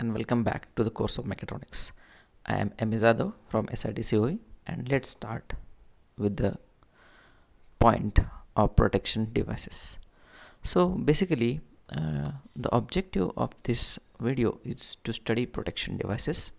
and welcome back to the course of mechatronics. I am M. from SIDCOE and let's start with the point of protection devices. So basically uh, the objective of this video is to study protection devices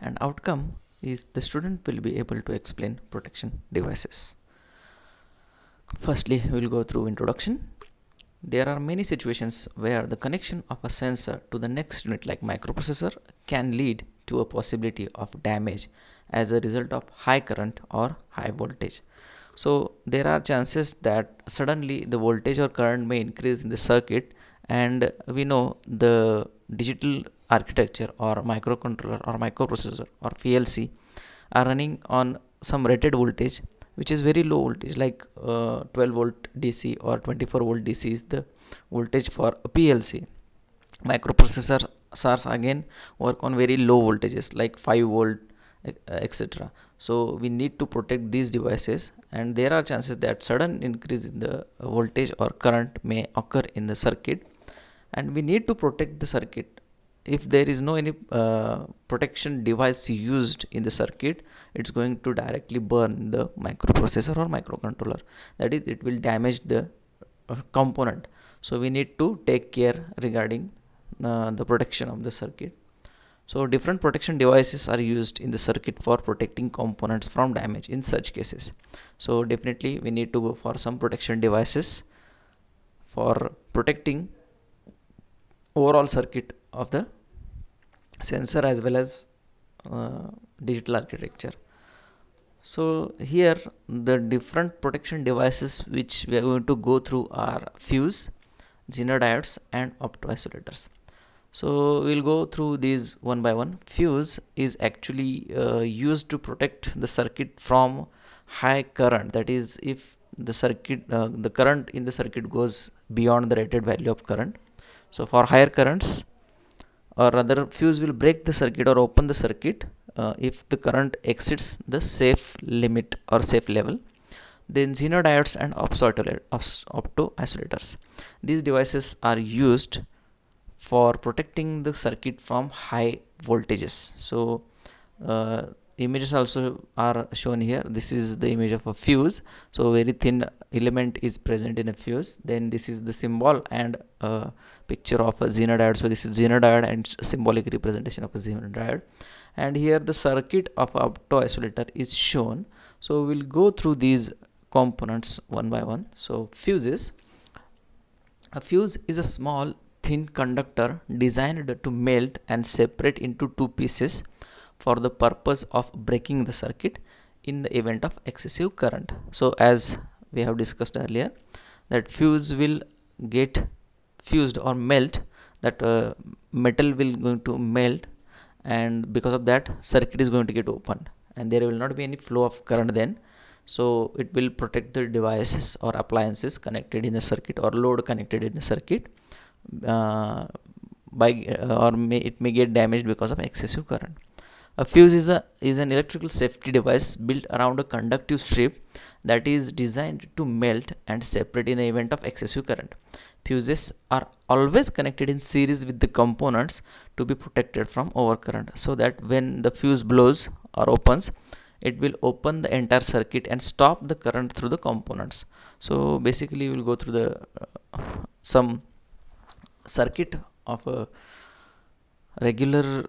and outcome is the student will be able to explain protection devices. Firstly, we will go through introduction there are many situations where the connection of a sensor to the next unit like microprocessor can lead to a possibility of damage as a result of high current or high voltage. So there are chances that suddenly the voltage or current may increase in the circuit and we know the digital architecture or microcontroller or microprocessor or PLC are running on some rated voltage which is very low voltage like uh, 12 volt dc or 24 volt dc is the voltage for plc microprocessors again work on very low voltages like 5 volt etc so we need to protect these devices and there are chances that sudden increase in the voltage or current may occur in the circuit and we need to protect the circuit if there is no any uh, protection device used in the circuit it's going to directly burn the microprocessor or microcontroller that is it will damage the uh, component so we need to take care regarding uh, the protection of the circuit so different protection devices are used in the circuit for protecting components from damage in such cases so definitely we need to go for some protection devices for protecting overall circuit of the sensor as well as uh, digital architecture so here the different protection devices which we are going to go through are fuse zener diodes and optoisolators so we'll go through these one by one fuse is actually uh, used to protect the circuit from high current that is if the circuit uh, the current in the circuit goes beyond the rated value of current so for higher currents or rather fuse will break the circuit or open the circuit uh, if the current exceeds the safe limit or safe level then Zener diodes and opto isolators these devices are used for protecting the circuit from high voltages so uh, images also are shown here this is the image of a fuse so very thin element is present in a fuse then this is the symbol and a picture of a diode. so this is diode and symbolic representation of a diode. and here the circuit of opto isolator is shown so we'll go through these components one by one so fuses a fuse is a small thin conductor designed to melt and separate into two pieces for the purpose of breaking the circuit in the event of excessive current. So as we have discussed earlier that fuse will get fused or melt that uh, metal will going to melt and because of that circuit is going to get opened and there will not be any flow of current then so it will protect the devices or appliances connected in the circuit or load connected in the circuit uh, by uh, or may it may get damaged because of excessive current a fuse is, a, is an electrical safety device built around a conductive strip that is designed to melt and separate in the event of excessive current. Fuses are always connected in series with the components to be protected from overcurrent so that when the fuse blows or opens, it will open the entire circuit and stop the current through the components. So basically we will go through the uh, some circuit of a regular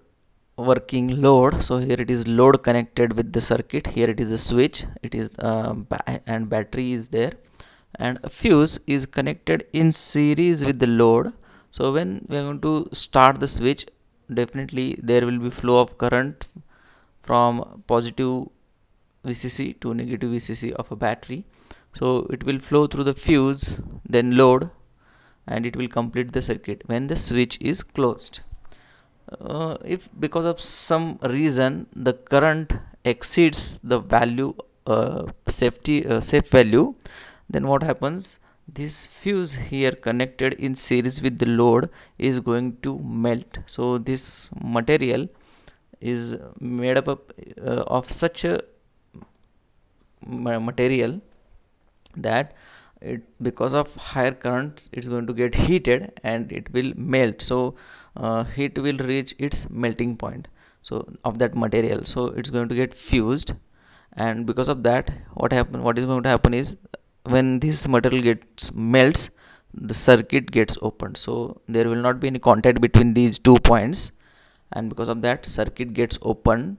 working load so here it is load connected with the circuit here it is a switch it is uh, ba and battery is there and a fuse is connected in series with the load so when we are going to start the switch definitely there will be flow of current from positive VCC to negative VCC of a battery so it will flow through the fuse then load and it will complete the circuit when the switch is closed uh, if because of some reason the current exceeds the value uh, safety uh, safe value then what happens this fuse here connected in series with the load is going to melt so this material is made up of, uh, of such a material that it because of higher currents it's going to get heated and it will melt so uh, heat will reach its melting point so of that material so it's going to get fused and because of that what happen what is going to happen is when this material gets melts the circuit gets opened so there will not be any contact between these two points and because of that circuit gets opened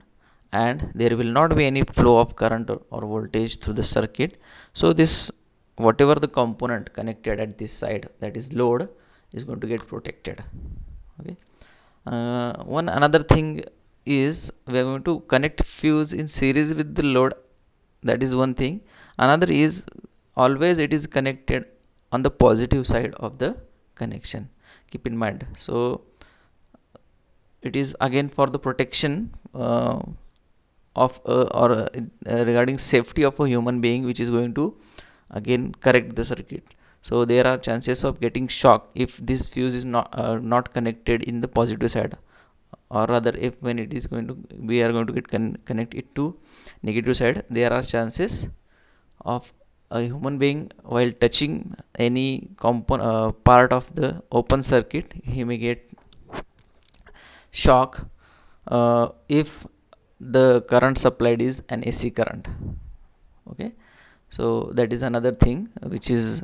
and there will not be any flow of current or, or voltage through the circuit so this whatever the component connected at this side that is load is going to get protected okay uh, one another thing is we are going to connect fuse in series with the load that is one thing another is always it is connected on the positive side of the connection keep in mind so it is again for the protection uh, of uh, or uh, regarding safety of a human being which is going to again correct the circuit so there are chances of getting shocked if this fuse is not uh, not connected in the positive side or rather if when it is going to we are going to get con connect it to negative side there are chances of a human being while touching any component uh, part of the open circuit he may get shock uh, if the current supplied is an AC current okay so that is another thing which is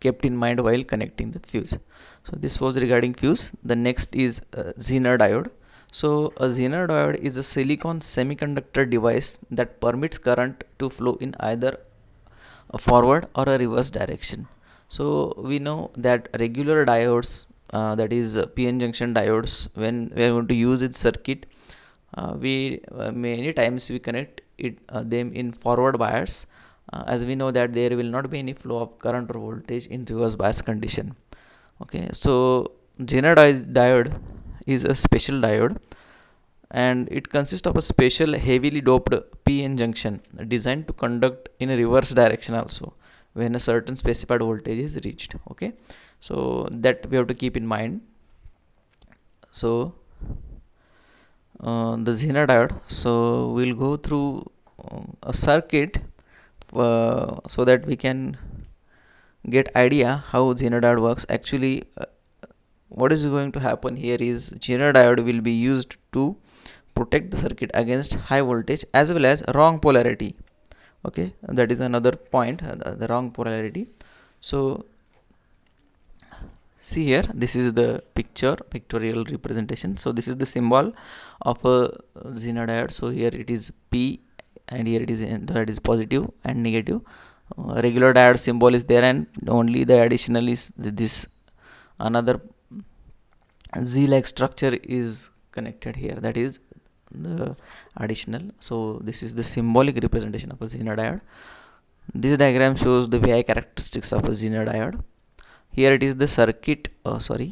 kept in mind while connecting the fuse so this was regarding fuse the next is zener diode so a zener diode is a silicon semiconductor device that permits current to flow in either a forward or a reverse direction so we know that regular diodes uh, that is uh, pn junction diodes when we are going to use its circuit uh, we uh, many times we connect it uh, them in forward bias uh, as we know that there will not be any flow of current or voltage in reverse bias condition okay so generalised diode is a special diode and it consists of a special heavily doped p-n junction designed to conduct in a reverse direction also when a certain specified voltage is reached okay so that we have to keep in mind so uh, the Zener diode so we'll go through uh, a circuit uh, so that we can get idea how Zener diode works actually uh, what is going to happen here is Zener diode will be used to protect the circuit against high voltage as well as wrong polarity okay that is another point uh, the wrong polarity so see here this is the picture pictorial representation so this is the symbol of a zener diode. so here it is p and here it is that is positive and negative uh, regular diode symbol is there and only the additional is this another z like structure is connected here that is the additional so this is the symbolic representation of a zener diode. this diagram shows the vi characteristics of a zener diode here it is the circuit uh, sorry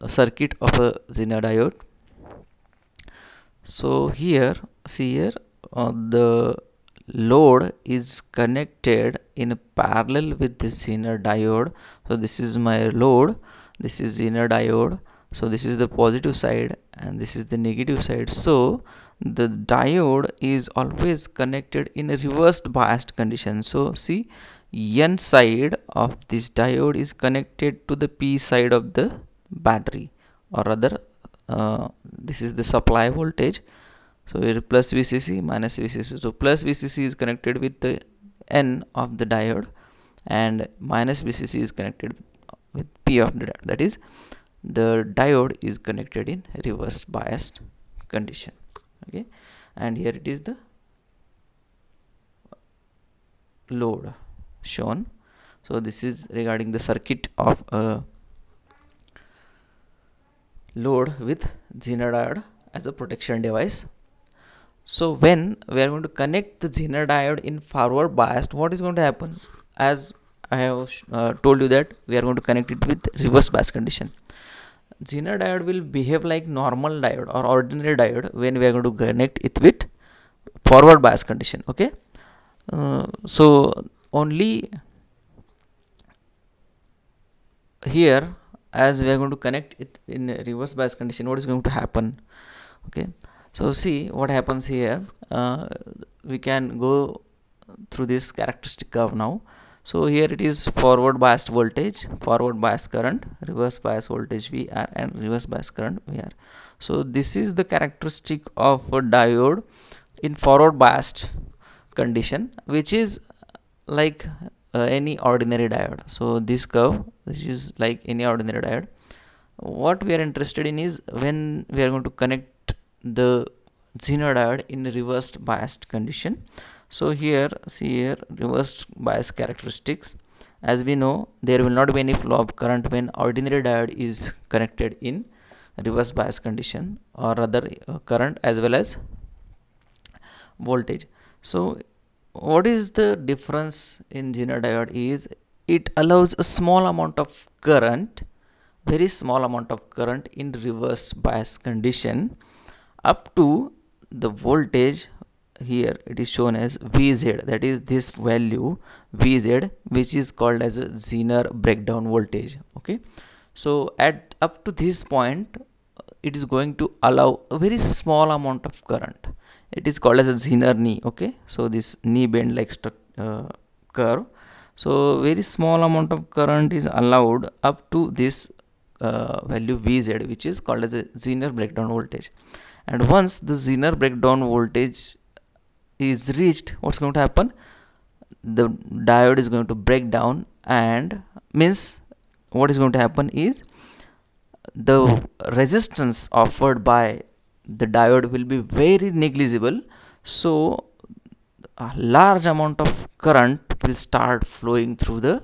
a circuit of a Zener diode so here see here uh, the load is connected in parallel with the Zener diode so this is my load this is Zener diode so this is the positive side and this is the negative side so the diode is always connected in a reversed biased condition so see N side of this diode is connected to the P side of the battery or rather uh, this is the supply voltage so here plus VCC minus VCC so plus VCC is connected with the N of the diode and minus VCC is connected with P of the diode that is the diode is connected in reverse biased condition okay and here it is the load shown so this is regarding the circuit of a load with zener diode as a protection device so when we are going to connect the zener diode in forward biased what is going to happen as i have uh, told you that we are going to connect it with reverse bias condition zener diode will behave like normal diode or ordinary diode when we are going to connect it with forward bias condition okay uh, so only here as we are going to connect it in reverse bias condition what is going to happen okay so see what happens here uh, we can go through this characteristic curve now so here it is forward biased voltage forward bias current reverse bias voltage vr and reverse bias current vr so this is the characteristic of a diode in forward biased condition which is like uh, any ordinary diode so this curve this is like any ordinary diode what we are interested in is when we are going to connect the Zener diode in reversed biased condition so here see here reversed bias characteristics as we know there will not be any flow of current when ordinary diode is connected in reverse bias condition or rather uh, current as well as voltage so what is the difference in Zener diode is it allows a small amount of current very small amount of current in reverse bias condition up to the voltage here it is shown as Vz that is this value Vz which is called as a Zener breakdown voltage okay so at up to this point it is going to allow a very small amount of current it is called as a Zener knee okay so this knee bend like uh, curve so very small amount of current is allowed up to this uh, value vz which is called as a zener breakdown voltage and once the zener breakdown voltage is reached what's going to happen the diode is going to break down and means what is going to happen is the resistance offered by the diode will be very negligible so a large amount of current will start flowing through the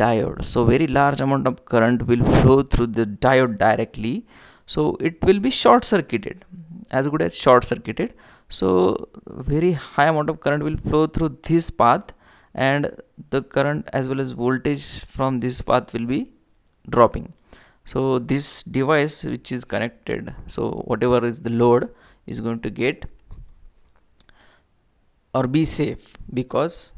diode so very large amount of current will flow through the diode directly so it will be short circuited as good as short circuited so very high amount of current will flow through this path and the current as well as voltage from this path will be dropping so this device which is connected so whatever is the load is going to get or be safe because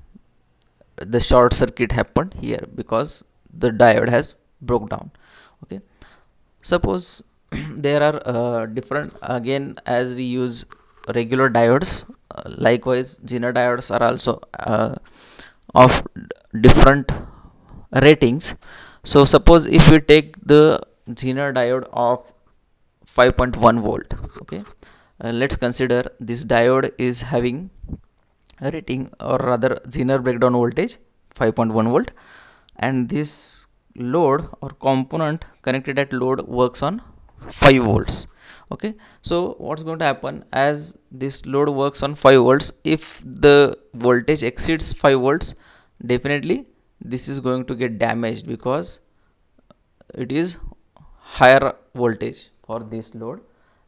the short circuit happened here because the diode has broke down okay suppose there are uh, different again as we use regular diodes uh, likewise zener diodes are also uh, of different ratings so suppose if we take the zener diode of 5.1 volt okay uh, let's consider this diode is having a uh, rating or rather zener breakdown voltage 5.1 volt and this load or component connected at load works on 5 volts okay so what's going to happen as this load works on 5 volts if the voltage exceeds 5 volts definitely this is going to get damaged because it is higher voltage for this load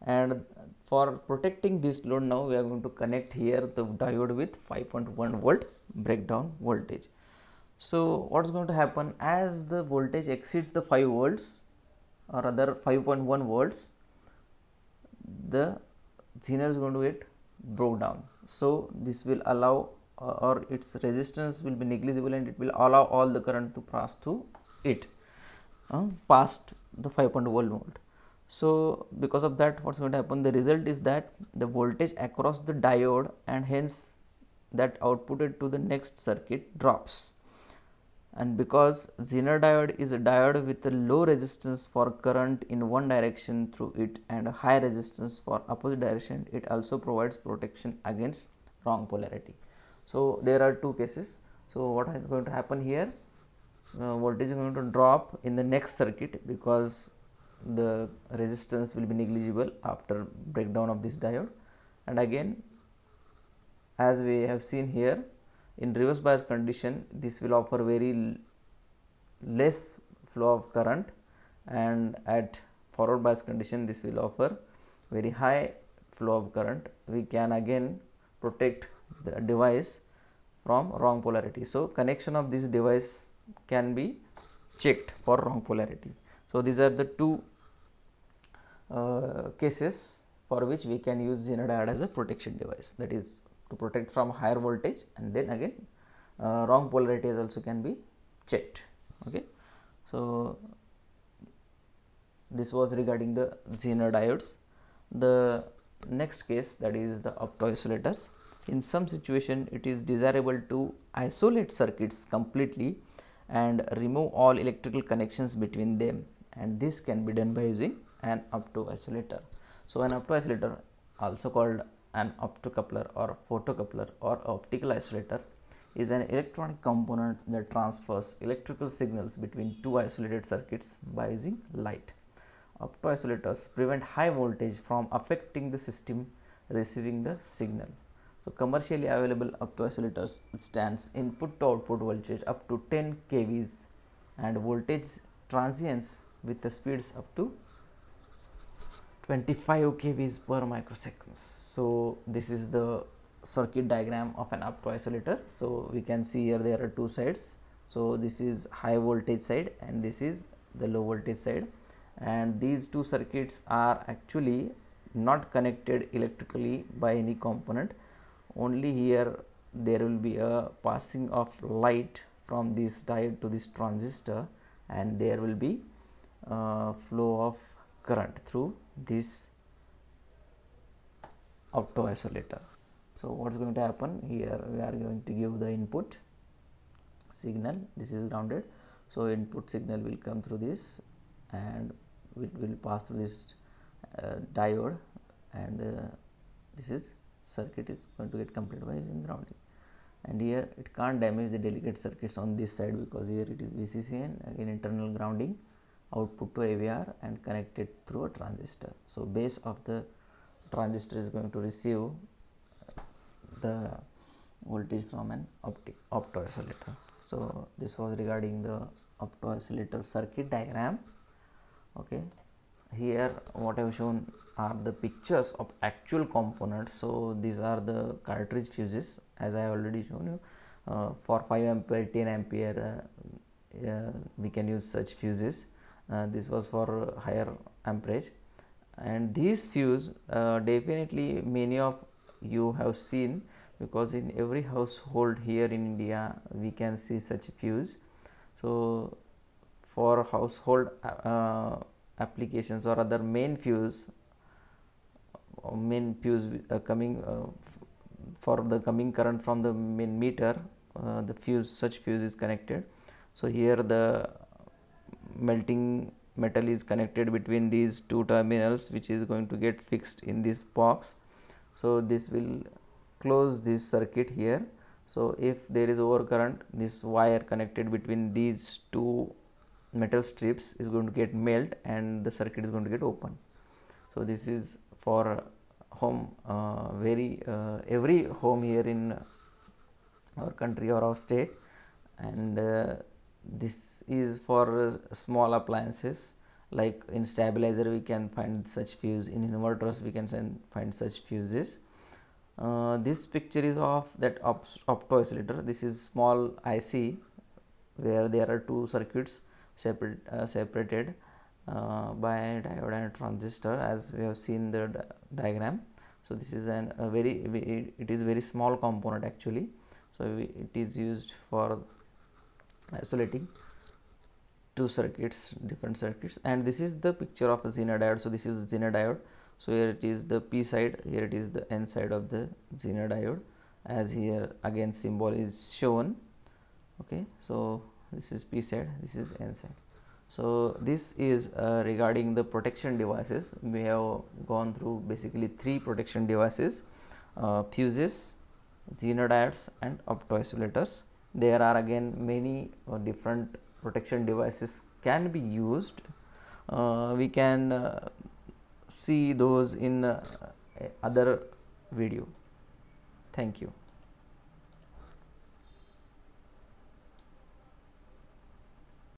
and for protecting this load now we are going to connect here the diode with 5.1 volt breakdown voltage. So, what is going to happen as the voltage exceeds the 5 volts or rather 5.1 volts the zener is going to get broke down. So, this will allow uh, or its resistance will be negligible and it will allow all the current to pass through it uh, past the 5.1 volt. So, because of that what is going to happen the result is that the voltage across the diode and hence that outputted to the next circuit drops and because Zener diode is a diode with a low resistance for current in one direction through it and a high resistance for opposite direction it also provides protection against wrong polarity. So, there are two cases. So, what is going to happen here? Uh, voltage is going to drop in the next circuit because the resistance will be negligible after breakdown of this diode and again as we have seen here in reverse bias condition this will offer very less flow of current and at forward bias condition this will offer very high flow of current we can again protect the device from wrong polarity. So, connection of this device can be checked for wrong polarity. So, these are the two uh, cases for which we can use Zener diode as a protection device that is to protect from higher voltage and then again uh, wrong is also can be checked. Okay. So, this was regarding the Zener diodes. The next case that is the optoisolators in some situation it is desirable to isolate circuits completely and remove all electrical connections between them and this can be done by using an opto isolator. So, an opto isolator also called an optocoupler or photocoupler or optical isolator is an electronic component that transfers electrical signals between two isolated circuits by using light. Opto isolators prevent high voltage from affecting the system receiving the signal. So commercially available up to oscillators stands input to output voltage up to 10 kVs and voltage transients with the speeds up to 25 kVs per microseconds. So this is the circuit diagram of an up to oscillator. So we can see here there are two sides. So this is high voltage side and this is the low voltage side and these two circuits are actually not connected electrically by any component only here there will be a passing of light from this diode to this transistor and there will be uh, flow of current through this opto isolator. So, what is going to happen here we are going to give the input signal this is grounded. So, input signal will come through this and it will pass through this uh, diode and uh, this is circuit is going to get completed by grounding and here it can't damage the delicate circuits on this side because here it is VCCN again internal grounding output to AVR and connected through a transistor. So base of the transistor is going to receive the voltage from an opto oscillator. So this was regarding the opto oscillator circuit diagram. Okay here what I have shown are the pictures of actual components so these are the cartridge fuses as I have already shown you uh, for 5 ampere 10 ampere uh, uh, we can use such fuses uh, this was for higher amperage and these fuse uh, definitely many of you have seen because in every household here in India we can see such fuse so for household uh, applications or other main fuse uh, main fuse uh, coming uh, for the coming current from the main meter uh, the fuse such fuse is connected so here the melting metal is connected between these two terminals which is going to get fixed in this box so this will close this circuit here so if there is overcurrent this wire connected between these two metal strips is going to get melt and the circuit is going to get open so this is for uh, home uh, very uh, every home here in our country or our state and uh, this is for uh, small appliances like in stabilizer we can find such fuse in inverters we can find such fuses uh, this picture is of that opto oscillator this is small IC where there are two circuits separate, uh, separated uh, by diode and transistor as we have seen the di diagram. So, this is an, a very, very, it is very small component actually. So, it is used for isolating two circuits, different circuits and this is the picture of a Zener diode. So, this is Zener diode. So, here it is the P side, here it is the N side of the Zener diode as here again symbol is shown. Okay. So, this is p side. this is n side. so this is uh, regarding the protection devices we have gone through basically three protection devices uh, fuses xenodiodes and optoisolators there are again many uh, different protection devices can be used uh, we can uh, see those in uh, other video thank you